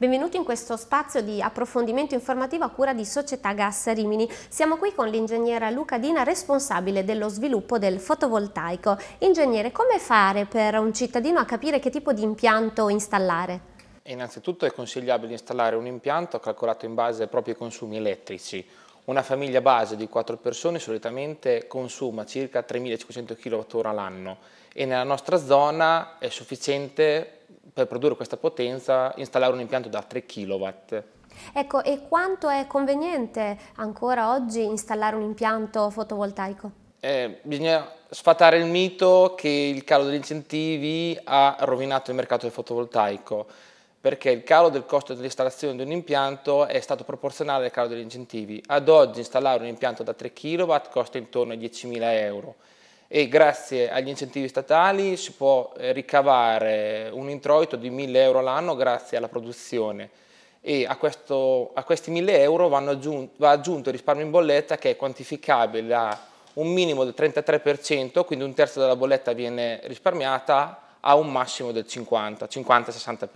Benvenuti in questo spazio di approfondimento informativo a cura di Società Gas Rimini. Siamo qui con l'ingegnera Luca Dina, responsabile dello sviluppo del fotovoltaico. Ingegnere, come fare per un cittadino a capire che tipo di impianto installare? Innanzitutto è consigliabile installare un impianto calcolato in base ai propri consumi elettrici. Una famiglia base di 4 persone solitamente consuma circa 3.500 kWh all'anno e nella nostra zona è sufficiente per produrre questa potenza installare un impianto da 3 kW. Ecco, e quanto è conveniente ancora oggi installare un impianto fotovoltaico? Eh, bisogna sfatare il mito che il calo degli incentivi ha rovinato il mercato del fotovoltaico perché il calo del costo dell'installazione di un impianto è stato proporzionale al calo degli incentivi. Ad oggi installare un impianto da 3 kW costa intorno ai 10.000 euro e grazie agli incentivi statali si può eh, ricavare un introito di 1000 euro l'anno grazie alla produzione e a, questo, a questi 1000 euro aggiunto, va aggiunto il risparmio in bolletta che è quantificabile da un minimo del 33%, quindi un terzo della bolletta viene risparmiata a un massimo del 50, 60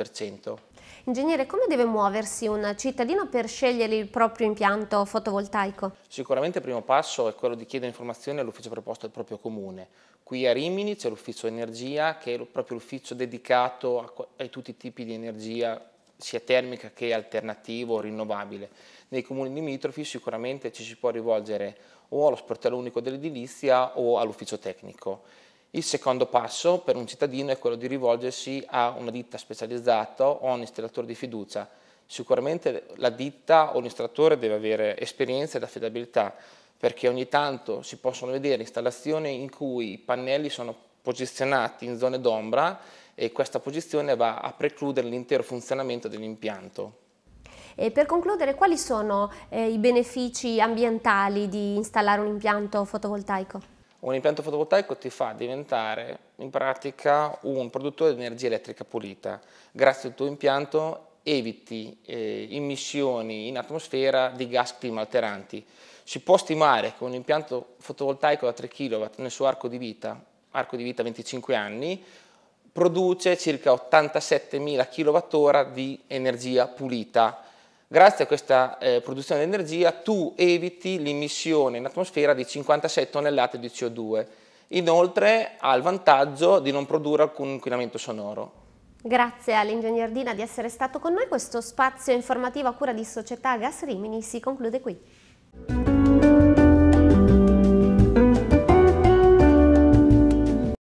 Ingegnere, come deve muoversi un cittadino per scegliere il proprio impianto fotovoltaico? Sicuramente il primo passo è quello di chiedere informazioni all'ufficio proposto del proprio comune. Qui a Rimini c'è l'ufficio energia, che è proprio l'ufficio dedicato a, a tutti i tipi di energia sia termica che alternativo o rinnovabile. Nei comuni limitrofi sicuramente ci si può rivolgere o allo sportello unico dell'edilizia o all'ufficio tecnico. Il secondo passo per un cittadino è quello di rivolgersi a una ditta specializzata o a un installatore di fiducia. Sicuramente la ditta o l'installatore deve avere esperienza ed affidabilità perché ogni tanto si possono vedere installazioni in cui i pannelli sono posizionati in zone d'ombra e questa posizione va a precludere l'intero funzionamento dell'impianto. E per concludere, quali sono eh, i benefici ambientali di installare un impianto fotovoltaico? un impianto fotovoltaico ti fa diventare in pratica un produttore di energia elettrica pulita. Grazie al tuo impianto eviti eh, immissioni in atmosfera di gas climalteranti. Si può stimare che un impianto fotovoltaico da 3 kW nel suo arco di vita, arco di vita 25 anni, produce circa 87.000 kWh di energia pulita Grazie a questa eh, produzione di energia tu eviti l'emissione in atmosfera di 56 tonnellate di CO2. Inoltre ha il vantaggio di non produrre alcun inquinamento sonoro. Grazie all'ingegner Dina di essere stato con noi. Questo spazio informativo a cura di Società Gas Rimini si conclude qui.